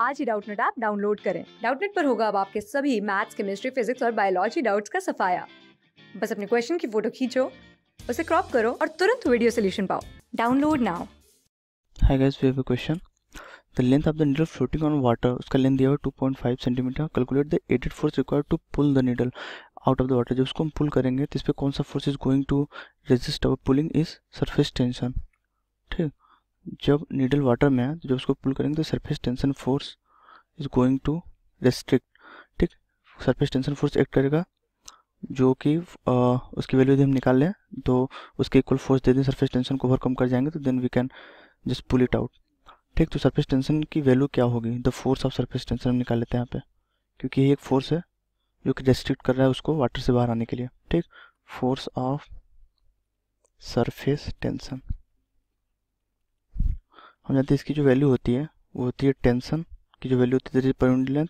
आज ही Doubtnut app download करें डाउटनेट पर होगा अब आपके सभी मैथ्स केमिस्ट्री फिजिक्स और बायोलॉजी डाउट्स का सफाया बस अपने क्वेश्चन की फोटो खींचो उसे क्रॉप करो और तुरंत वीडियो सोल्यूशन पाओ download now hi guys we have a question the length of the needle floating on water उसका लेंथ दिया हुआ 2.5 centimetre calculate the added force required to pull the needle out of the water जब उसको हम पुल करेंगे तो इस पर कौन सा force is going to resist our pulling is surface tension जब नीडल वाटर में है तो जब उसको पुल करेंगे तो surface tension force is going to restrict ठीक सरफेस टेंशन फोर्स एक्ट करेगा जो कि उसकी वैल्यू यदि हम निकाल लें तो उसके इक्वल फोर्स दे दें सरफेस टेंशन को ओवरकम कर जाएंगे तो then we can just pull it out ठीक तो सरफेस टेंशन की वैल्यू क्या होगी the force of surface tension हम निकाल लेते हैं यहाँ पे क्योंकि ये एक फोर्स है जो कि रेस्ट्रिक्ट कर रहा है उसको वाटर से बाहर आने के लिए ठीक फोर्स ऑफ सरफेस टेंशन हम जानते हैं इसकी जो वैल्यू होती है वो होती है टेंसन की जो वैल्यू होती है per unit length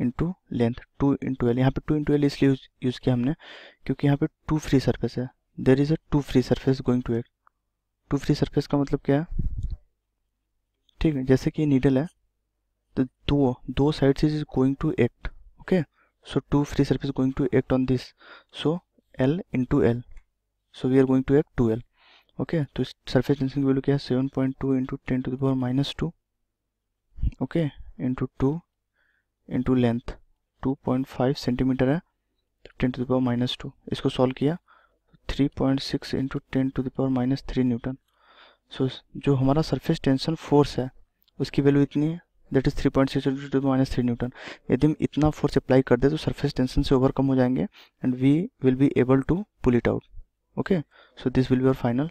into length two into L यहाँ पे टू इंटू एल इसलिए यूज़ किया हमने क्योंकि यहाँ पे टू फ्री सरफेस है there is a two free surface going to act two free surface का मतलब क्या है ठीक है जैसे कि नीडल है तो दो दो sides is going to act okay so two free surface going to act on this so L into L so we are going to act two L okay तो सरफेस टेंशन की value क्या है seven point two into ten to the power minus two okay into two into length two point five centimetre है ten to the power minus two इसको solve किया three point six into ten to the power minus three newton so जो हमारा surface tension force है उसकी value इतनी है that is three point six into to minus three newton यदि हम इतना फोर्स अप्लाई कर दे तो सर्फेस टेंशन से ओवरकम हो जाएंगे and we will be able to pull it out okay so this will be our final